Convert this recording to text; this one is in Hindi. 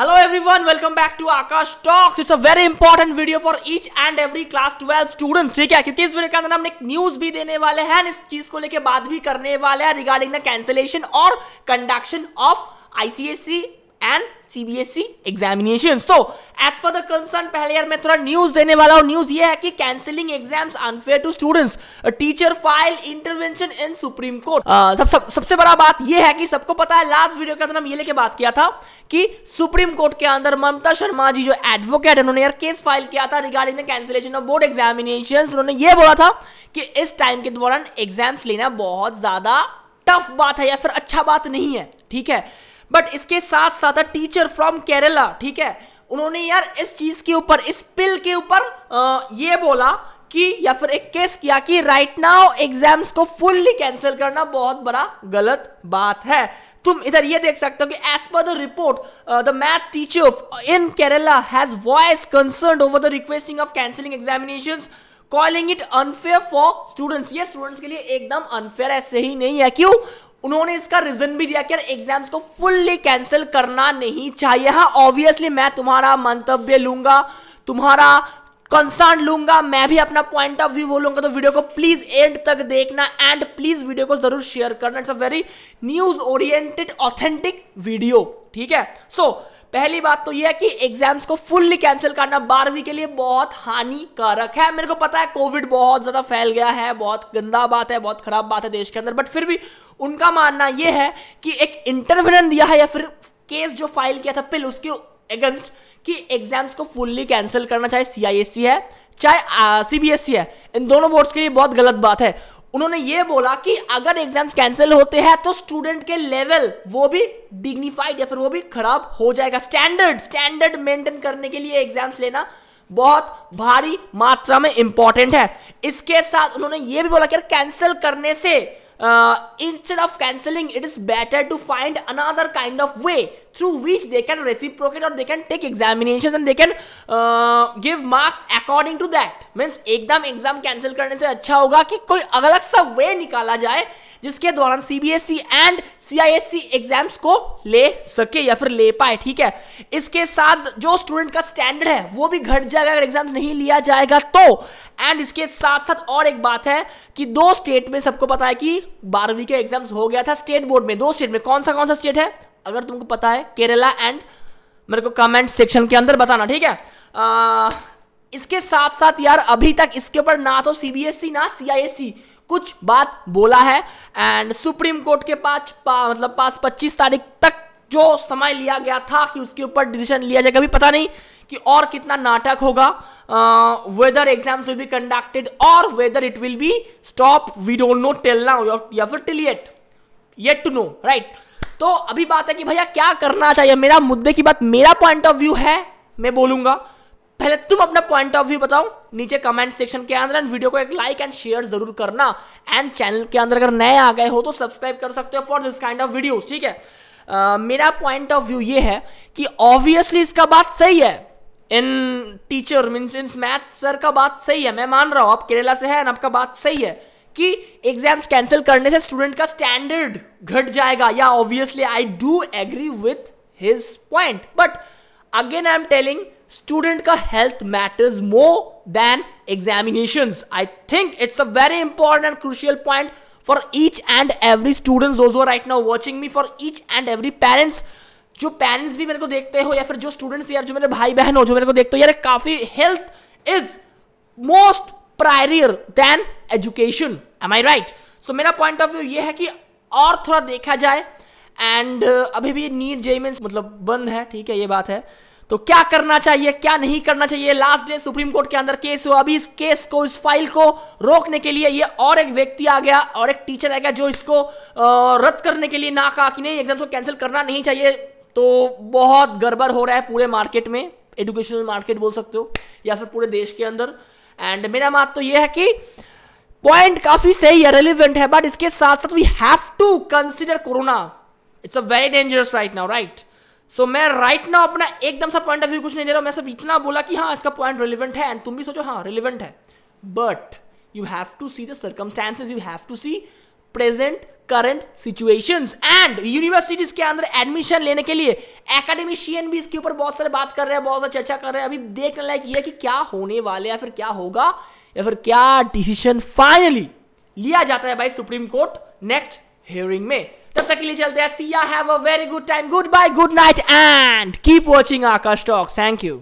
hello everyone welcome back to Aakash talks it's a very important video for each and every class twelve students ठीक है क्योंकि इस वीडियो के अंदर हम एक न्यूज भी देने वाले हैं इस चीज को लेके बात भी करने वाले हैं रिगार्डिंग द कैंसिलेशन और conduction of ICSC and CBSE examination तो एज फॉर द कंसर्न पहले यार मैं थोड़ा न्यूज देने वाला हूं न्यूज ये है कि cancelling exams unfair to students teacher file intervention in supreme court सब, सबसे बड़ा बात ये है कि सबको पता है लास्ट वीडियो के अंदर हम ये लेके बात किया था कि सुप्रीम कोर्ट के अंदर ममता शर्मा जी जो एडवोकेट उन्होंने यार केस फाइल किया था regarding the cancellation of board examination उन्होंने ये बोला था कि इस टाइम के दौरान एग्जाम्स लेना बहुत ज्यादा टफ बात है या फिर अच्छा बात नहीं है ठीक है बट इसके साथ साथ टीचर फ्रॉम केरला ठीक है उन्होंने यार इस चीज के ऊपर इस पिल के ऊपर ये बोला कि या फिर एक केस किया कि राइट नाउ एग्जाम्स को फुल्ली कैंसिल करना बहुत बड़ा गलत बात है तुम इधर ये देख सकते हो कि as per the report the math teacher in Kerala has voice concern over the requesting of cancelling examination calling it unfair for students ये स्टूडेंट्स के लिए एकदम अनफेयर है सही नहीं है क्यों उन्होंने इसका रीजन भी दिया कि यार एग्जाम्स को फुल्ली कैंसिल करना नहीं चाहिए हाँ ऑब्वियसली मैं तुम्हारा मंतव्य लूंगा तुम्हारा कंसर्न लूंगा मैं भी अपना पॉइंट ऑफ व्यू बोलूंगा तो वीडियो को प्लीज एंड तक देखना एंड प्लीज वीडियो को जरूर शेयर करना it's a very news oriented authentic video ठीक है सो so, पहली बात तो यह है कि एग्जाम्स को फुल्ली कैंसिल करना बारहवीं के लिए बहुत हानिकारक है मेरे को पता है कोविड बहुत ज़्यादा फैल गया है बहुत गंदा बात है बहुत ख़राब बात है देश के अंदर बट फिर भी उनका मानना यह है कि एक इंटरव्यून दिया है या फिर केस जो फाइल किया था पिल उसके अगेंस्ट कि एग्जाम्स को फुल्ली कैंसिल करना चाहे सी है चाहे सी है इन दोनों बोर्ड्स के लिए बहुत गलत बात है उन्होंने ये बोला कि अगर एग्जाम्स कैंसिल होते हैं तो स्टूडेंट के लेवल वो भी डिग्निफाइड या फिर वो भी खराब हो जाएगा स्टैंडर्ड स्टैंडर्ड मेंटेन करने के लिए एग्जाम्स लेना बहुत भारी मात्रा में इंपॉर्टेंट है इसके साथ उन्होंने ये भी बोला कि कैंसिल करने से instead of cancelling it is better to find another kind of way through which they can reciprocate or they can take examinations and they can uh, give marks according to that means एकदम exam कैंसिल करने से अच्छा होगा कि कोई अलग सा वे निकाला जाए जिसके दौरान सीबीएसई एंड सीआईएससी एग्जाम्स को ले सके या फिर ले पाए ठीक है इसके साथ जो स्टूडेंट का स्टैंडर्ड है वो भी घट जाएगा अगर एग्जाम नहीं लिया जाएगा तो एंड इसके साथ साथ और एक बात है कि दो स्टेट में सबको पता है कि बारहवीं के एग्जाम्स हो गया था स्टेट बोर्ड में दो स्टेट में कौन सा कौन सा स्टेट है अगर तुमको पता है केरला एंड मेरे को कमेंट सेक्शन के अंदर बताना ठीक है आ, इसके साथ साथ यार अभी तक इसके ऊपर ना तो सीबीएसई e, ना सीआईएससी e कुछ बात बोला है एंड सुप्रीम कोर्ट के पास पा, मतलब पास 25 तारीख तक जो समय लिया गया था कि उसके ऊपर डिसीजन लिया जाएगा अभी पता नहीं कि और कितना नाटक होगा whether exams will be conducted और whether it will be stop we don't know till now या फिर till yet yet to know right तो अभी बात है कि भैया क्या करना चाहिए मेरा मुद्दे की बात मेरा पॉइंट ऑफ व्यू है मैं बोलूंगा पहले तुम अपना पॉइंट ऑफ व्यू बताओ नीचे कमेंट सेक्शन के अंदर एंड वीडियो को एक लाइक एंड शेयर जरूर करना एंड चैनल के अंदर अगर नए आ गए हो तो सब्सक्राइब कर सकते हो for this kind of videos ठीक है uh, मेरा पॉइंट ऑफ व्यू ये है कि ऑब्वियसली इसका बात सही है इन टीचर मीन्स इन मैथ सर का बात सही है मैं मान रहा हूं आप केरला से हैं आपका बात सही है कि एग्जाम्स कैंसिल करने से स्टूडेंट का स्टैंडर्ड घट जाएगा या obviously I do agree with his point but again I am telling student का health matters more than examination I think it's a very important and crucial point for each and every student जो right now watching me for each and every parents जो पेरेंट्स भी मेरे को देखते हो या फिर जो स्टूडेंट्स यार जो मेरे भाई बहन हो जो मेरे को देखते हो यार काफी health is most prior than education am I right so मेरा पॉइंट ऑफ व्यू ये है कि और थोड़ा देखा जाए एंड uh, अभी भी नीट जेमेंस मतलब बंद है ठीक है ये बात है तो क्या करना चाहिए क्या नहीं करना चाहिए लास्ट डे सुप्रीम कोर्ट के अंदर केस हुआ अभी इस केस को इस फाइल को रोकने के लिए ये और एक व्यक्ति आ गया और एक टीचर आ गया जो इसको uh, रद्द करने के लिए ना कहा कि नहीं एग्जाम को कैंसिल करना नहीं चाहिए तो बहुत गड़बड़ हो रहा है पूरे मार्केट में एजुकेशनल मार्केट बोल सकते हो या फिर पूरे देश के अंदर एंड मेरा मात तो ये है कि पॉइंट काफी सही है रेलिवेंट है बट इसके साथ साथ we have to consider corona it's a very dangerous right now right so मैं राइट right नाउ अपना एकदम सा पॉइंट ऑफ व्यू कुछ नहीं दे रहा हूं मैं सब इतना बोला कि हाँ इसका पॉइंट रिलेवेंट है एंड तुम भी सोचो हाँ रिलेवेंट है but you have to see the circumstances you have to see present current situation and universities के अंदर एडमिशन लेने के लिए एकेडमिशियन भी इसके ऊपर बहुत सारे बात कर रहे हैं बहुत सारे चर्चा कर रहे हैं अभी देखने लायक ये कि क्या होने वाले या फिर क्या होगा या फिर क्या डिसीजन फाइनली लिया जाता है भाई सुप्रीम कोर्ट नेक्स्ट हियरिंग में तब तक के लिए चलते हैं see have a very good time good bye good night and keep watching Aakash talk thank you